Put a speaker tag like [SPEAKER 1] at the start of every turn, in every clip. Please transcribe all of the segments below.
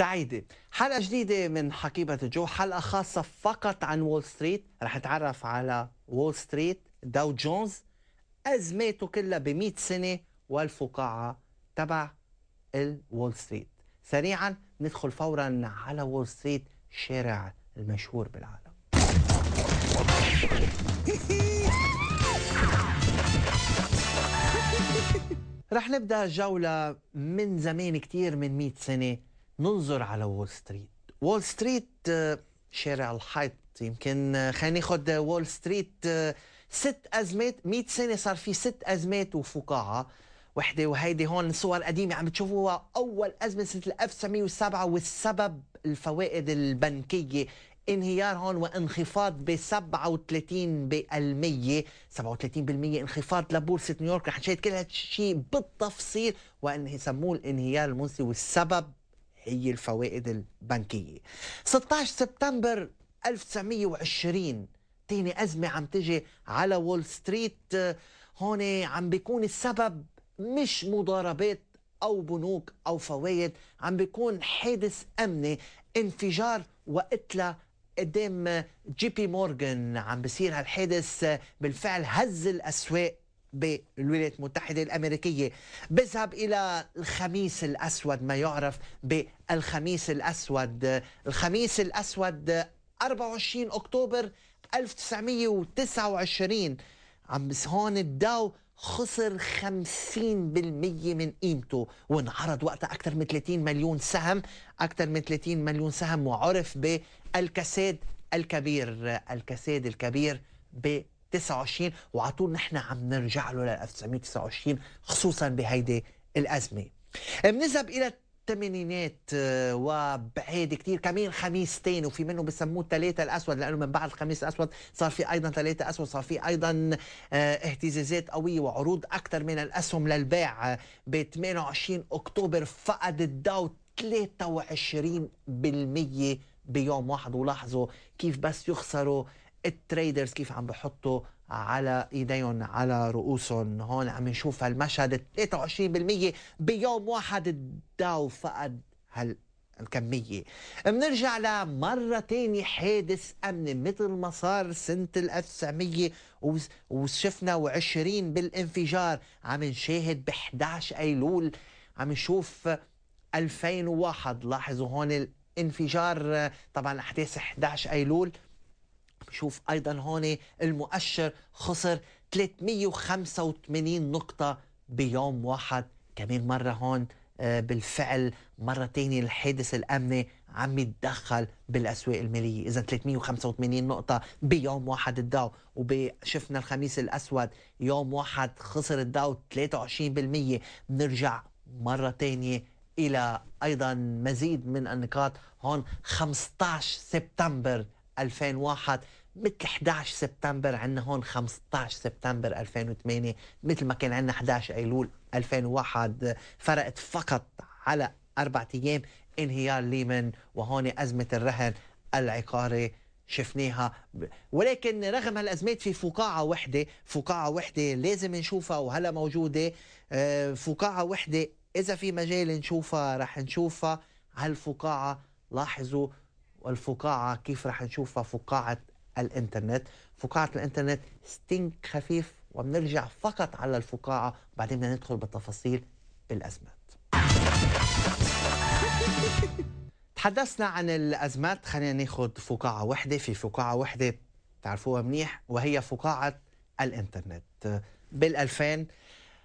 [SPEAKER 1] سعيدة حلقة جديدة من حقيبة الجو حلقة خاصة فقط عن وول ستريت رح نتعرف على وول ستريت داو جونز أزماته كلها بمئة سنة والفقاعة تبع الوول ستريت سريعا ندخل فورا على وول ستريت شارع المشهور بالعالم رح نبدا جولة من زمان كتير من 100 سنة ننظر على وول ستريت وول ستريت آه، شارع الحيط يمكن آه، خلينا ناخذ آه، وول ستريت ست ازمات 100 سنه صار في ست ازمات وفقاعه وحده وهيدي هون صور قديمه عم تشوفوها اول ازمه سنه 1907 والسبب الفوائد البنكيه انهيار هون وانخفاض ب 37% 37% انخفاض لبورصه نيويورك رح نشاهد كل هالشيء بالتفصيل وان يسموه الانهيار المنسي والسبب هي الفوائد البنكية 16 سبتمبر 1920 تاني أزمة عم تجي على وول ستريت هون عم بيكون السبب مش مضاربات أو بنوك أو فوائد عم بيكون حادث أمني انفجار وقتلة قدام جي بي مورغان عم بصير هالحادث بالفعل هز الأسواق بالولايات المتحدة الأمريكية بذهب إلى الخميس الأسود ما يعرف بالخميس الأسود الخميس الأسود 24 أكتوبر 1929 عم بس هون الداو خسر 50% من قيمته وانعرض وقتها أكثر من 30 مليون سهم أكثر من 30 مليون سهم وعرف بالكساد الكبير الكساد الكبير ب 29 وعلى طول نحن عم نرجع له لل 1929 خصوصا بهيدي الازمه. آه، بنذهب الى الثمانينات آه، وبعيد كثير كمان خميستين وفي منه بسموه الثلاثة الأسود لأنه من بعد الخميس الأسود صار في أيضا ثلاثة أسود صار في أيضا آه، اهتزازات قوية وعروض أكثر من الأسهم للبيع ب 28 أكتوبر فقد الداو 23% بيوم واحد ولاحظوا كيف بس يخسروا التريدرز كيف عم بحطوا على ايديهم على رؤوسهم هون عم نشوف هالمشهد 23% بيوم واحد الداو فقد هال الكمية بنرجع لمرة تاني حادث أمني مثل ما صار سنة 1900 وشفنا وعشرين بالانفجار عم نشاهد ب 11 أيلول عم نشوف 2001 لاحظوا هون الانفجار طبعا أحداث 11 أيلول بشوف ايضا هون المؤشر خسر 385 نقطه بيوم واحد كمان مره هون آه، بالفعل مره ثانيه الحادث الامني عم يتدخل بالاسواق الماليه اذا 385 نقطه بيوم واحد الداو وشفنا الخميس الاسود يوم واحد خسر الداو 23% بنرجع مره ثانيه الى ايضا مزيد من النقاط هون 15 سبتمبر 2001 مثل 11 سبتمبر عندنا هون 15 سبتمبر 2008 مثل ما كان عندنا 11 ايلول 2001 فرقت فقط على اربع ايام انهيار ليمن وهون ازمه الرهن العقاري شفناها ولكن رغم هالازمات في فقاعه وحده فقاعه وحده لازم نشوفها وهلا موجوده آه، فقاعه وحده اذا في مجال نشوفها رح نشوفها هالفقاعه لاحظوا الفقاعه كيف رح نشوفها فقاعه الانترنت فقاعة الانترنت ستينك خفيف وبنرجع فقط على الفقاعة وبعدين بدنا ندخل بالتفاصيل بالأزمات تحدثنا عن الأزمات خلينا ناخذ فقاعة وحدة في فقاعة وحدة تعرفوها منيح وهي فقاعة الانترنت بال2000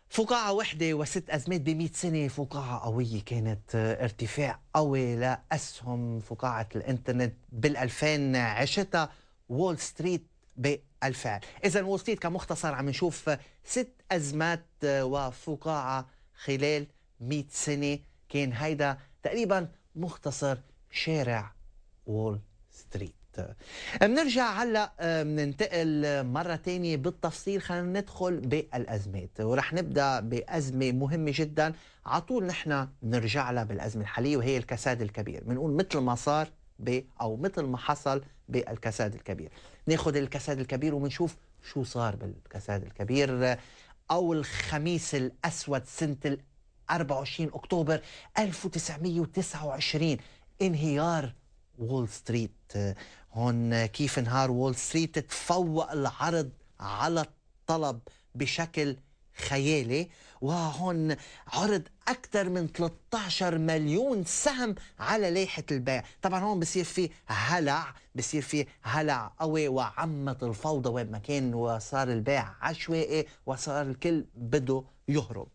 [SPEAKER 1] فقاعة وحدة وست أزمات ب 100 سنة فقاعة قوية كانت ارتفاع قوي لأسهم فقاعة الانترنت بال2000 عشتها وول ستريت بالفعل إذا وول ستريت كمختصر عم نشوف ست أزمات آه، وفقاعة خلال 100 سنة كان هيدا تقريبا مختصر شارع وول ستريت بنرجع هلا بننتقل مرة تانية بالتفصيل خلينا ندخل بالأزمات ورح نبدأ بأزمة مهمة جدا على طول نحن بنرجع لها بالأزمة الحالية وهي الكساد الكبير بنقول مثل ما صار ب او مثل ما حصل بالكساد الكبير ناخذ الكساد الكبير وبنشوف شو صار بالكساد الكبير او الخميس الاسود سنه 24 اكتوبر 1929 انهيار وول ستريت هون كيف انهار وول ستريت تفوق العرض على الطلب بشكل خيالي وهون عرض أكثر من 13 مليون سهم على لائحة البيع طبعا هون بصير في هلع بصير في هلع قوي وعمت الفوضى وين ما كان وصار البيع عشوائي وصار الكل بده يهرب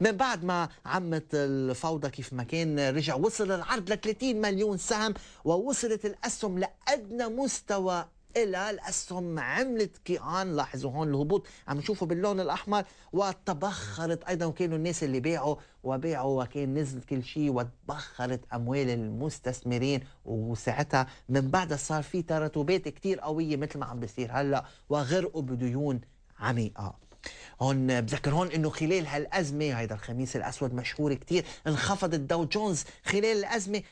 [SPEAKER 1] من بعد ما عمت الفوضى كيف ما كان رجع وصل العرض ل 30 مليون سهم ووصلت الأسهم لأدنى مستوى الى الاسهم عملت كيان لاحظوا هون الهبوط عم نشوفه باللون الاحمر وتبخرت ايضا وكانوا الناس اللي باعوا وباعوا وكان نزل كل شيء وتبخرت اموال المستثمرين وساعتها من بعدها صار في تراتبات كثير قويه مثل ما عم بيصير هلا وغرقوا بديون عميقه هون بذكر هون انه خلال هالازمه هيدا الخميس الاسود مشهور كثير انخفض الداو جونز خلال الازمه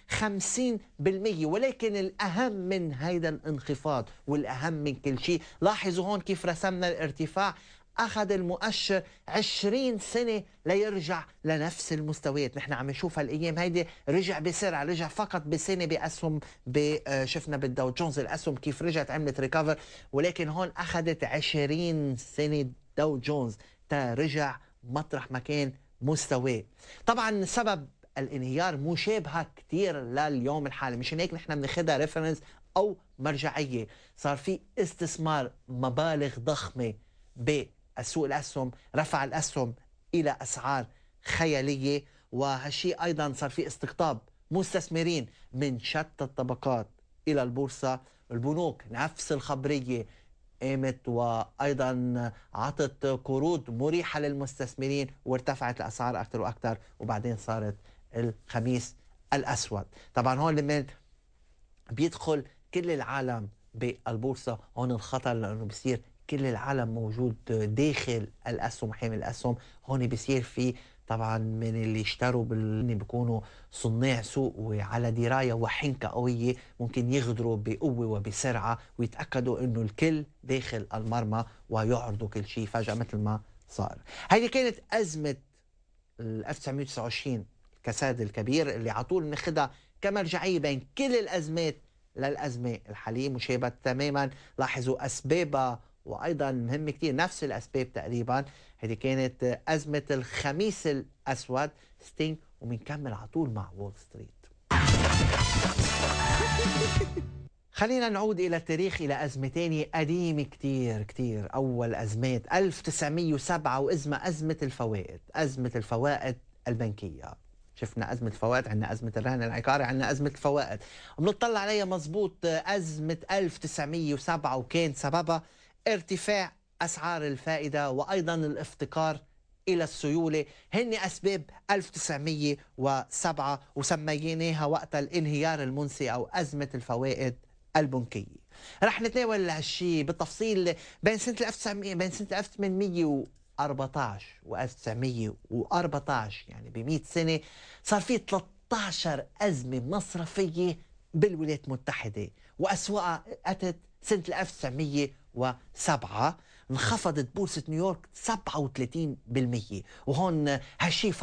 [SPEAKER 1] 50% ولكن الاهم من هيدا الانخفاض والاهم من كل شيء لاحظوا هون كيف رسمنا الارتفاع أخذ المؤشر 20 سنة ليرجع لنفس المستويات نحن عم نشوف هالأيام هيدي رجع بسرعة رجع فقط بسنة بأسهم آه، شفنا بالداو جونز الأسهم كيف رجعت عملت ريكفر ولكن هون أخذت 20 سنة داو جونز ترجع مطرح ما كان مستواه طبعا سبب الانهيار مشابهة كتير لليوم الحالي مشان هيك نحن بناخذها ريفرنس أو مرجعية صار في استثمار مبالغ ضخمة بسوق الأسهم رفع الأسهم إلى أسعار خيالية وهالشيء أيضا صار في استقطاب مستثمرين من شتى الطبقات إلى البورصة البنوك نفس الخبرية قامت وايضا عطت قروض مريحه للمستثمرين وارتفعت الاسعار اكثر واكثر وبعدين صارت الخميس الاسود طبعا هون لما بيدخل كل العالم بالبورصه هون الخطر لانه بصير كل العالم موجود داخل الاسهم حامل الاسهم هون بصير في طبعا من اللي يشتروا باللي بيكونوا صناع سوق وعلى درايه وحنكه قويه ممكن يغدروا بقوه وبسرعه ويتاكدوا انه الكل داخل المرمى ويعرضوا كل شيء فجاه مثل ما صار. هذه كانت ازمه ال 1929 الكساد الكبير اللي على طول بناخذها كمرجعيه بين كل الازمات للازمه الحاليه مشابهه تماما لاحظوا اسبابها وايضا مهم كثير نفس الاسباب تقريبا هذه كانت ازمه الخميس الاسود ستين وبنكمل على طول مع وول ستريت خلينا نعود إلى التاريخ إلى أزمة تانية قديمة كثير كثير أول أزمات 1907 وأزمة أزمة الفوائد أزمة الفوائد البنكية شفنا أزمة الفوائد عندنا أزمة الرهن العقاري عندنا أزمة الفوائد بنطلع عليها مزبوط أزمة 1907 وكان سببها ارتفاع أسعار الفائدة وأيضا الافتقار إلى السيولة هن أسباب 1907 وسميناها وقت الانهيار المنسي أو أزمة الفوائد البنكية رح نتناول هالشيء بالتفصيل بين سنة 1900 بين سنة 1814 و 1914 يعني ب 100 سنة صار في 13 أزمة مصرفية بالولايات المتحدة وأسوأها أتت سنة 1900 وسبعة انخفضت بورصة نيويورك 37% وهون هالشيء